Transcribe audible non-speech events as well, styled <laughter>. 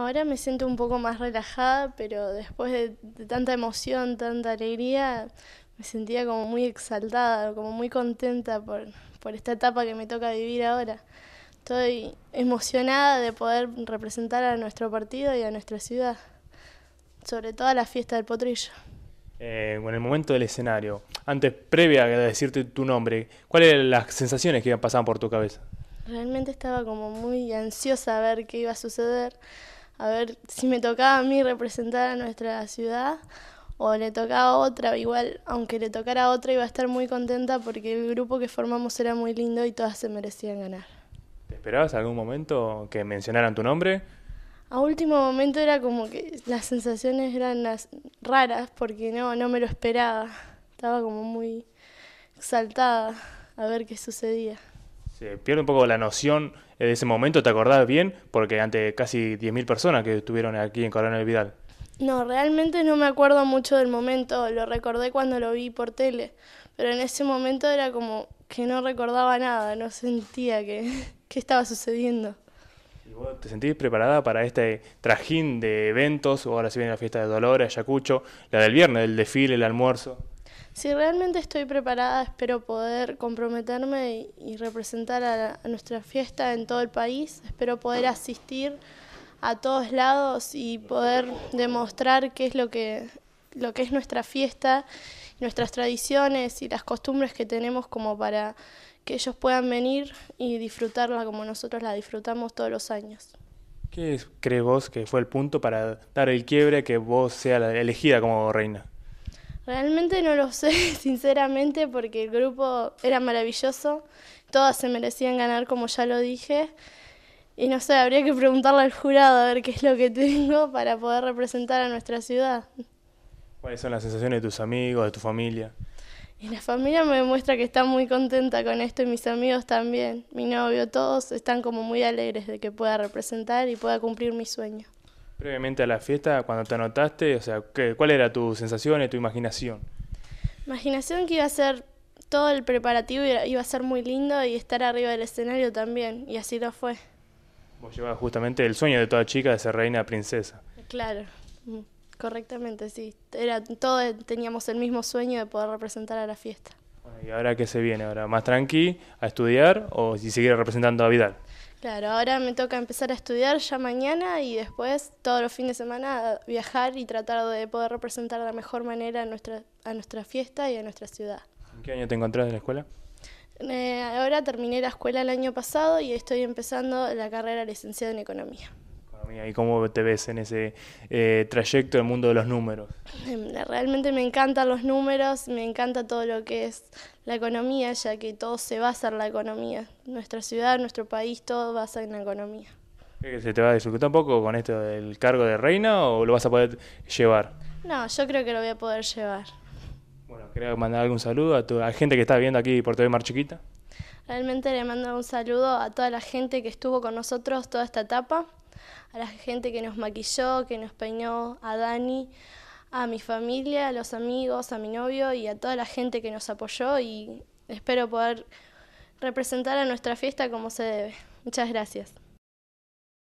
Ahora me siento un poco más relajada, pero después de, tanta emoción, tanta alegría, me sentía como muy exaltada, como muy contenta por, esta etapa que me toca vivir ahora. Estoy emocionada de poder representar a nuestro partido y a nuestra ciudad, sobre todo a la fiesta del potrillo. Eh, en el momento del escenario, antes, previa a decirte tu nombre, ¿cuáles eran las sensaciones que pasaban por tu cabeza? Realmente estaba como muy ansiosa a ver qué iba a suceder a ver si me tocaba a mí representar a nuestra ciudad o le tocaba a otra, igual aunque le tocara a otra iba a estar muy contenta porque el grupo que formamos era muy lindo y todas se merecían ganar. ¿Te esperabas algún momento que mencionaran tu nombre? A último momento era como que las sensaciones eran las raras porque no, no me lo esperaba. Estaba como muy exaltada a ver qué sucedía se pierde un poco la noción de ese momento, ¿te acordás bien? Porque ante casi 10.000 personas que estuvieron aquí en Coronel Vidal. No, realmente no me acuerdo mucho del momento, lo recordé cuando lo vi por tele, pero en ese momento era como que no recordaba nada, no sentía que, <laughs> que estaba sucediendo. vos te sentís preparada para este trajín de eventos? Ahora se viene la fiesta de Dolores, Ayacucho, la del viernes, el desfile, el almuerzo. Si realmente estoy preparada, espero poder comprometerme y representar a, nuestra fiesta en todo el país. Espero poder asistir a todos lados y poder demostrar qué es lo que, lo que es nuestra fiesta, nuestras tradiciones y las costumbres que tenemos como para que ellos puedan venir y disfrutarla como nosotros la disfrutamos todos los años. ¿Qué crees vos que fue el punto para dar el quiebre que vos sea elegida como reina? Realmente no lo sé, <laughs> sinceramente, porque el grupo era maravilloso. Todas se merecían ganar, como ya lo dije. Y no sé, habría que preguntarle al jurado a ver qué es lo que <laughs> tengo para poder representar a nuestra ciudad. ¿Cuáles son las sensaciones de tus amigos, de tu familia? Y la familia me demuestra que está muy contenta con esto y mis amigos también. Mi novio, todos están como muy alegres de que pueda representar y pueda cumplir mi sueño. Previamente a la fiesta, cuando te anotaste, o sea, ¿qué, ¿cuál era tu sensación y tu imaginación? Imaginación que iba a ser todo el preparativo, iba a ser muy lindo y estar arriba del escenario también, y así lo fue. Vos llevabas justamente el sueño de toda chica de ser reina princesa. Claro, mm, correctamente, sí. Era, todos teníamos el mismo sueño de poder representar a la fiesta. ¿Y ahora qué se viene? ¿Ahora más tranqui a estudiar o si sigue representando a Vidal? Claro, ahora me toca empezar a estudiar ya mañana y después todos los fines de semana viajar y tratar de poder representar de la mejor manera a nuestra, a nuestra fiesta y a nuestra ciudad. qué año te encontrás en la escuela? Eh, ahora terminé la escuela el año pasado y estoy empezando la carrera licenciada en economía y cómo te ves en ese eh, trayecto del mundo de los números? <laughs> Realmente me encantan los números, me encanta todo lo que es la economía, ya que todo se basa en la economía. Nuestra ciudad, nuestro país, todo basa en la economía. ¿Se te va a disfrutar un poco con esto del cargo de reina o lo vas a poder llevar? No, yo creo que lo voy a poder llevar. Bueno, quería mandar algún saludo a, toda la gente que está viendo aquí por TV Mar Chiquita. Realmente le mando un saludo a toda la gente que estuvo con nosotros toda esta etapa a la gente que nos maquilló, que nos peinó, a Dani, a mi familia, a los amigos, a mi novio y a toda la gente que nos apoyó y espero poder representar a nuestra fiesta como se debe. Muchas gracias.